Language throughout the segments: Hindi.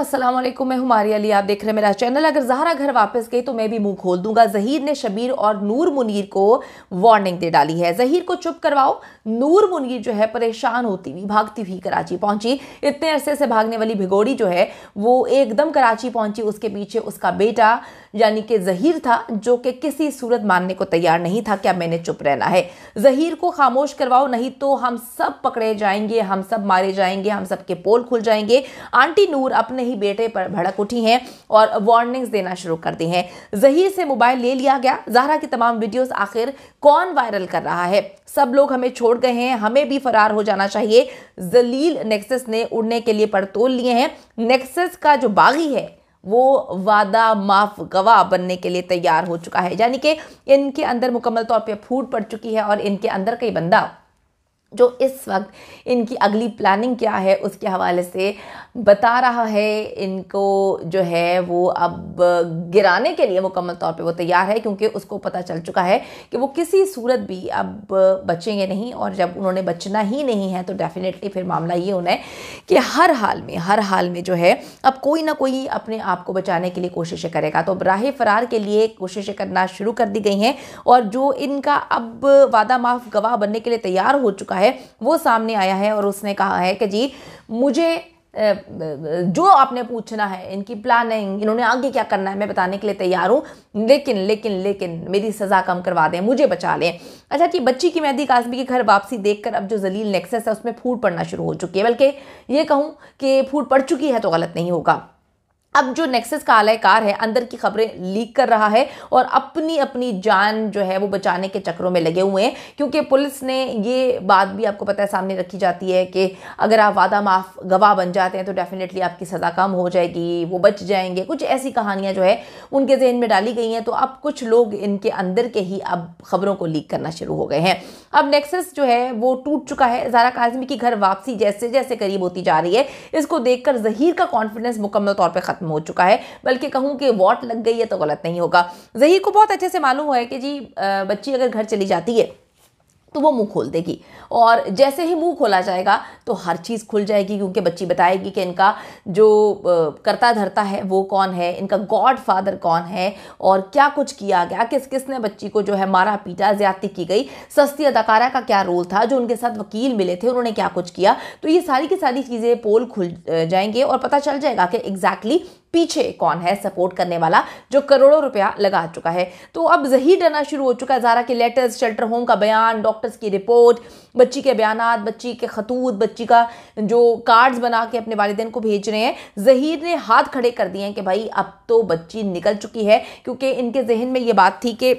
अस्सलाम वालेकुम मैं मारिया अली आप देख रहे हैं मेरा चैनल अगर जहरा घर वापस गई तो मैं भी मुंह खोल दूंगा जहीर ने शबीर और नूर मुनीर को वार्निंग दे डाली है जहीर को चुप करवाओ नूर मुनीर जो है परेशान होती हुई भागती हुई कराची पहुंची इतने अरसे से भागने वाली भिगोड़ी जो है वो एकदम कराची पहुंची उसके पीछे उसका बेटा यानी कि जहीर था जो कि किसी सूरत मानने को तैयार नहीं था क्या मैंने चुप रहना है जहीर को खामोश करवाओ नहीं तो हम सब पकड़े जाएंगे हम सब मारे जाएंगे हम सबके पोल खुल जाएंगे आंटी नूर अपने ही बेटे पर भड़क उठी हैं और वार्निंग्स देना शुरू कर दी हैं जहीर से मोबाइल ले लिया गया जहरा की तमाम वीडियोस आखिर कौन वायरल कर रहा है सब लोग हमें छोड़ गए हैं हमें भी फरार हो जाना चाहिए जलील नेक्सस ने उड़ने के लिए पड़तोल लिए हैं नेक्सस का जो बागी है वो वादा माफ गवाह बनने के लिए तैयार हो चुका है यानी कि इनके अंदर मुकम्मल तौर पे फूट पड़ चुकी है और इनके अंदर कई बंदा जो इस वक्त इनकी अगली प्लानिंग क्या है उसके हवाले से बता रहा है इनको जो है वो अब गिराने के लिए मुकम्मल तौर पे वो तैयार है क्योंकि उसको पता चल चुका है कि वो किसी सूरत भी अब बचेंगे नहीं और जब उन्होंने बचना ही नहीं है तो डेफ़िनेटली फिर मामला ये होना है कि हर हाल में हर हाल में जो है अब कोई ना कोई अपने आप को बचाने के लिए कोशिशें करेगा तो राह फरार के लिए कोशिशें करना शुरू कर दी गई हैं और जो इनका अब वादा माफ गवाह बनने के लिए तैयार हो चुका है वो सामने आया है और उसने कहा है कि जी मुझे जो आपने पूछना है इनकी प्लानिंग इन्होंने आगे क्या करना है मैं बताने के लिए तैयार हूँ लेकिन लेकिन लेकिन मेरी सज़ा कम करवा दें मुझे बचा लें अच्छा जी बच्ची की मेहदी काजमी की घर वापसी देखकर अब जो जलील नेक्सेस है उसमें फूट पड़ना शुरू हो चुकी है बल्कि ये कहूँ कि फूट पड़ चुकी है तो गलत नहीं होगा अब जो नेक्सेस का कार है अंदर की खबरें लीक कर रहा है और अपनी अपनी जान जो है वो बचाने के चक्रों में लगे हुए हैं क्योंकि पुलिस ने ये बात भी आपको पता है सामने रखी जाती है कि अगर आप वादा माफ गवाह बन जाते हैं तो डेफिनेटली आपकी सज़ा कम हो जाएगी वो बच जाएंगे कुछ ऐसी कहानियाँ जो है उनके जहन में डाली गई हैं तो अब कुछ लोग इनके अंदर के ही अब खबरों को लीक करना शुरू हो गए हैं अब नेक्सेस जो है वो टूट चुका है ज़ारा काजमी की घर वापसी जैसे जैसे करीब होती जा रही है इसको देखकर जहीर का कॉन्फिडेंस मुकम्मल तौर पर ख़त्म ख़त्म हो चुका है बल्कि कहूँ कि वॉट लग गई है तो गलत नहीं होगा जही को बहुत अच्छे से मालूम है कि जी बच्ची अगर घर चली जाती है तो वो मुंह खोल देगी और जैसे ही मुंह खोला जाएगा तो हर चीज़ खुल जाएगी क्योंकि बच्ची बताएगी कि इनका जो करता धरता है वो कौन है इनका गॉड फादर कौन है और क्या कुछ किया गया किस किसने बच्ची को जो है मारा पीटा ज्यादती की गई सस्ती अदाकारा का क्या रोल था जो उनके साथ वकील मिले थे उन्होंने क्या कुछ किया तो ये सारी की सारी चीज़ें पोल खुल जाएंगे और पता चल जाएगा कि एग्जैक्टली पीछे कौन है सपोर्ट करने वाला जो करोड़ों रुपया लगा चुका है तो अब जहीर डरना शुरू हो चुका है ज़ारा के लेटर्स शेल्टर होम का बयान डॉक्टर्स की रिपोर्ट बच्ची के बयान बच्ची के खतूत बच्ची का जो कार्ड्स बना के अपने वालदेन को भेज रहे हैं जहीर ने हाथ खड़े कर दिए हैं कि भाई अब तो बच्ची निकल चुकी है क्योंकि इनके जहन में ये बात थी कि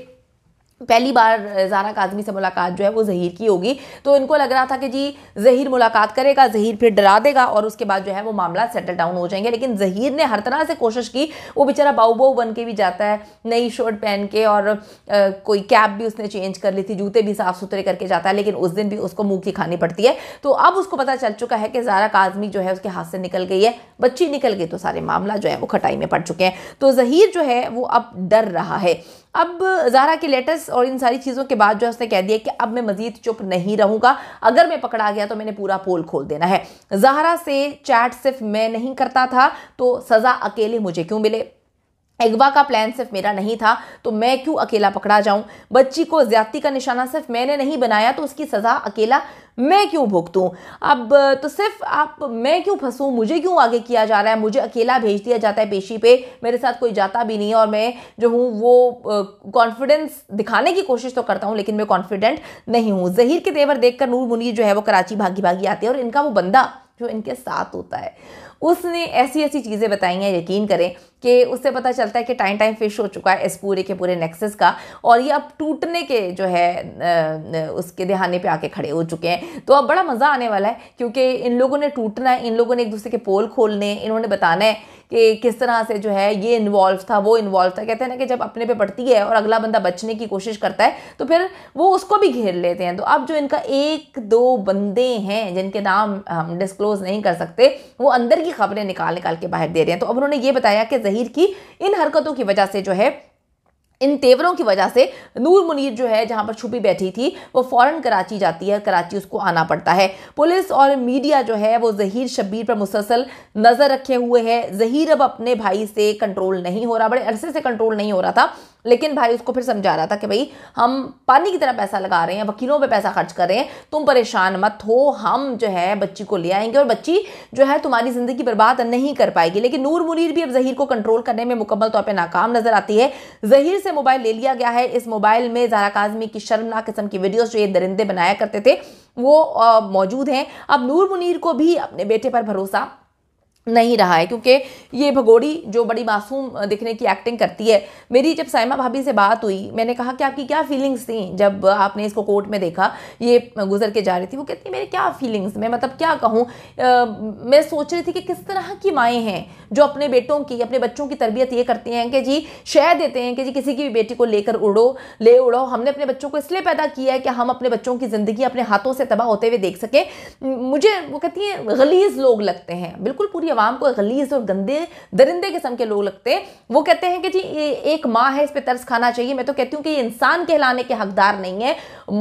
पहली बार जारा काजमी से मुलाकात जो है वो जहीर की होगी तो इनको लग रहा था कि जी जहीर मुलाकात करेगा जहीर फिर डरा देगा और उसके बाद जो है वो मामला सेटल डाउन हो जाएंगे लेकिन जहीर ने हर तरह से कोशिश की वो बेचारा बाऊबाऊ बन के भी जाता है नई शर्ट पहन के और आ, कोई कैप भी उसने चेंज कर ली थी जूते भी साफ़ सुथरे करके जाता है लेकिन उस दिन भी उसको मुँह की खानी पड़ती है तो अब उसको पता चल चुका है कि जारा काजमी जो है उसके हाथ से निकल गई है बच्ची निकल गई तो सारे मामला जो है वो खटाई में पड़ चुके हैं तो जहीर जो है वो अब डर रहा है अब जहरा के लेटेस्ट और इन सारी चीज़ों के बाद जो है उसने कह दिया कि अब मैं मजीद चुप नहीं रहूँगा अगर मैं पकड़ा गया तो मैंने पूरा पोल खोल देना है जहरा से चैट सिर्फ मैं नहीं करता था तो सज़ा अकेले मुझे क्यों मिले एगवा का प्लान सिर्फ मेरा नहीं था तो मैं क्यों अकेला पकड़ा जाऊं बच्ची को ज्यादती का निशाना सिर्फ मैंने नहीं बनाया तो उसकी सज़ा अकेला मैं क्यों भुगतूं अब तो सिर्फ आप मैं क्यों फंसूं मुझे क्यों आगे किया जा रहा है मुझे अकेला भेज दिया जाता है पेशी पे मेरे साथ कोई जाता भी नहीं है और मैं जो हूँ वो कॉन्फिडेंस दिखाने की कोशिश तो करता हूँ लेकिन मैं कॉन्फिडेंट नहीं हूँ जहीर के तेवर देखकर नूर मुनीर जो है वो कराची भागी भागी आती है और इनका वो बंदा जो इनके साथ होता है उसने ऐसी ऐसी चीज़ें बताई हैं यकीन करें कि उससे पता चलता है कि टाइम टाइम फिश हो चुका है इस पूरे के पूरे नेक्सेस का और ये अब टूटने के जो है उसके दहाने पे आके खड़े हो चुके हैं तो अब बड़ा मज़ा आने वाला है क्योंकि इन लोगों ने टूटना है इन लोगों ने एक दूसरे के पोल खोलने इन्होंने बताना है कि किस तरह से जो है ये इन्वॉल्व था वो इन्वॉल्व था कहते हैं ना कि जब अपने पे पड़ती है और अगला बंदा बचने की कोशिश करता है तो फिर वो उसको भी घेर लेते हैं तो अब जो इनका एक दो बंदे हैं जिनके नाम हम डिस्क्लोज़ नहीं कर सकते वो अंदर की की खबरें निकाल निकाल के बाहर दे रहे हैं तो अब उन्होंने ये बताया कि जहीर की इन हरकतों की वजह से जो है इन तेवरों की वजह से नूर मुनीर जो है जहाँ पर छुपी बैठी थी वो फ़ौरन कराची जाती है कराची उसको आना पड़ता है पुलिस और मीडिया जो है वो जहीर शब्बीर पर मुसलसल नज़र रखे हुए है जहीर अब अपने भाई से कंट्रोल नहीं हो रहा बड़े अरसे से कंट्रोल नहीं हो रहा था लेकिन भाई उसको फिर समझा रहा था कि भाई हम पानी की तरह पैसा लगा रहे हैं वकीलों पे पैसा खर्च कर रहे हैं तुम परेशान मत हो हम जो है बच्ची को ले आएंगे और बच्ची जो है तुम्हारी ज़िंदगी बर्बाद नहीं कर पाएगी लेकिन नूर मुनीर भी अब जहीर को कंट्रोल करने में मुकम्मल तौर पर नाकाम नज़र आती है जहीर से मोबाइल ले लिया गया है इस मोबाइल में जारा काजमी की शर्मनाक किस्म की वीडियोज़ जो ये दरिंदे बनाया करते थे वो मौजूद हैं अब नूर मुनीर को भी अपने बेटे पर भरोसा नहीं रहा है क्योंकि ये भगोड़ी जो बड़ी मासूम दिखने की एक्टिंग करती है मेरी जब साइमा भाभी से बात हुई मैंने कहा कि आपकी क्या फीलिंग्स थी जब आपने इसको कोर्ट में देखा ये गुजर के जा रही थी वो कहती मेरे क्या फीलिंग्स मैं मतलब क्या कहूँ मैं सोच रही थी कि किस तरह की माएँ हैं जो अपने बेटों की अपने बच्चों की तरबियत ये करती हैं कि जी शह देते हैं कि जी किसी की भी बेटी को लेकर उड़ो ले उड़ो हमने अपने बच्चों को इसलिए पैदा किया है कि हम अपने बच्चों की ज़िंदगी अपने हाथों से तबाह होते हुए देख सकें मुझे वो कहती हैं गलीज लोग लगते हैं बिल्कुल पूरी आवाम को गलीज और गंदे दरिंदे किस्म के लोग लगते हैं वो कहते हैं कि जी ये एक माँ है इस पर तर्स खाना चाहिए मैं तो कहती हूँ कि ये इंसान कहलाने के हकदार नहीं है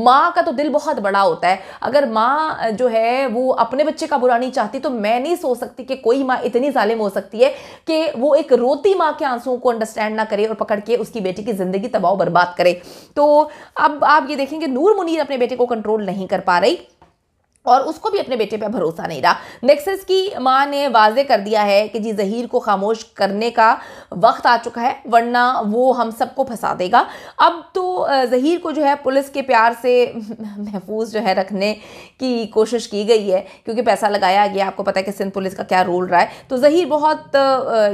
माँ का तो दिल बहुत बड़ा होता है अगर माँ जो है वो अपने बच्चे का बुरा नहीं चाहती तो मैं नहीं सोच सकती कि कोई माँ इतनी ालिम हो सकती है कि वो एक रोती माँ के आंसुओं को अंडरस्टैंड ना करे और पकड़ के उसकी बेटी की ज़िंदगी तबाह बर्बाद करे तो अब आप ये देखेंगे नूर मुनीर अपने बेटे को कंट्रोल नहीं कर पा रही और उसको भी अपने बेटे पर भरोसा नहीं रहा नेक्सस की माँ ने वाजे कर दिया है कि जी जहीर को खामोश करने का वक्त आ चुका है वरना वो हम सबको फंसा देगा अब तो जहीर को जो है पुलिस के प्यार से महफूज जो है रखने की कोशिश की गई है क्योंकि पैसा लगाया गया आपको पता है कि सिंध पुलिस का क्या रोल रहा है तो जहीर बहुत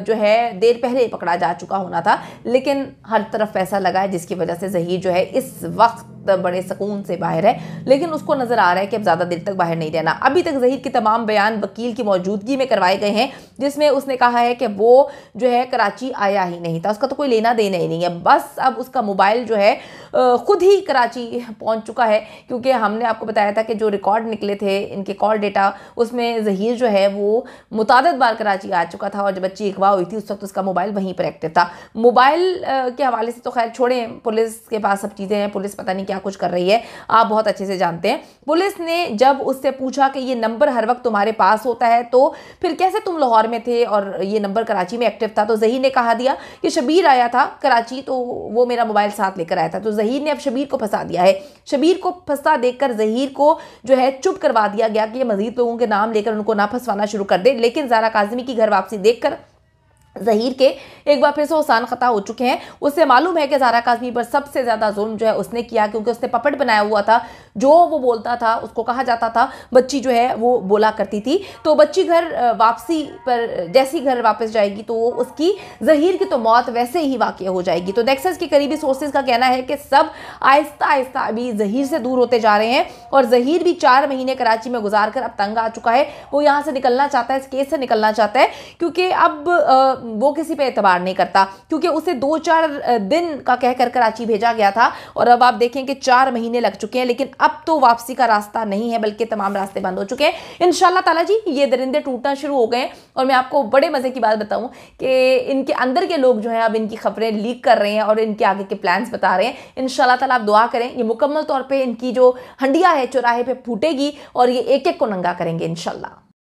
जो है देर पहले पकड़ा जा चुका होना था लेकिन हर तरफ पैसा लगा है जिसकी वजह से जहीर जो है इस वक्त बड़े सुकून से बाहर है लेकिन उसको नज़र आ रहा है कि अब ज़्यादा देर तक बाहर नहीं रहना अभी तक जहीर के तमाम बयान वकील की मौजूदगी में करवाए गए हैं जिसमें उसने कहा है कि वो जो है कराची आया ही नहीं था उसका तो कोई लेना देना ही नहीं है बस अब उसका मोबाइल जो है खुद ही कराची पहुंच चुका है क्योंकि हमने आपको बताया था कि जो रिकॉर्ड निकले थे इनके कॉल डेटा उसमें जहीर जो है वो मुताद बार कराची आ चुका था और जब बच्ची अगवा हुई थी उस वक्त उसका मोबाइल वहीं पर एक्टिव था मोबाइल के हवाले से तो खैर छोड़ें पुलिस के पास सब चीज़ें हैं पुलिस पता नहीं क्या कुछ कर रही है आप बहुत अच्छे से जानते हैं पुलिस ने जब उससे पूछा कि ये नंबर हर वक्त तुम्हारे पास होता है तो फिर कैसे तुम लाहौर में थे और ये नंबर कराची में एक्टिव था तो जही ने कहा दिया कि शबीर आया था कराची तो वो मेरा मोबाइल साथ लेकर आया था तो जहीर ने अब शबीर को फंसा दिया है शबीर को फंसा देखकर जहीर को जो है चुप करवा दिया गया कि ये मजीद लोगों के नाम लेकर उनको ना फंसवाना शुरू कर दे लेकिन जारा काजमी की घर वापसी देखकर जहीर के एक बार फिर से उसान ख़ता हो चुके हैं उससे मालूम है कि जारा काजमी पर सबसे ज़्यादा जुल्म जो है उसने किया क्योंकि उसने पपट बनाया हुआ था जो वो बोलता था उसको कहा जाता था बच्ची जो है वो बोला करती थी तो बच्ची घर वापसी पर जैसी घर वापस जाएगी तो उसकी जहीर की तो मौत वैसे ही वाक़ हो जाएगी तो नेक्सस के करीबी सोर्सेज का कहना है कि सब आहिस्ता आहिस्ता अभी जहीर से दूर होते जा रहे हैं और जहीर भी चार महीने कराची में गुजार कर अब तंग आ चुका है वो यहाँ से निकलना चाहता है इस केस से निकलना चाहता है क्योंकि अब वो किसी पर एतबार नहीं करता क्योंकि उसे दो चार दिन का कहकर कराची भेजा गया था और अब आप देखें कि चार महीने लग चुके हैं लेकिन अब तो वापसी का रास्ता नहीं है बल्कि तमाम रास्ते बंद हो चुके हैं इन ताला जी ये दरिंदे टूटना शुरू हो गए और मैं आपको बड़े मज़े की बात बताऊं कि इनके अंदर के लोग जो हैं अब इनकी खबरें लीक कर रहे हैं और इनके आगे के प्लान्स बता रहे हैं इन ताला आप दुआ करें ये मुकम्मल तौर पर इनकी जो हंडिया है चौराहे पर फूटेगी और ये एक एक को नंगा करेंगे इनशाला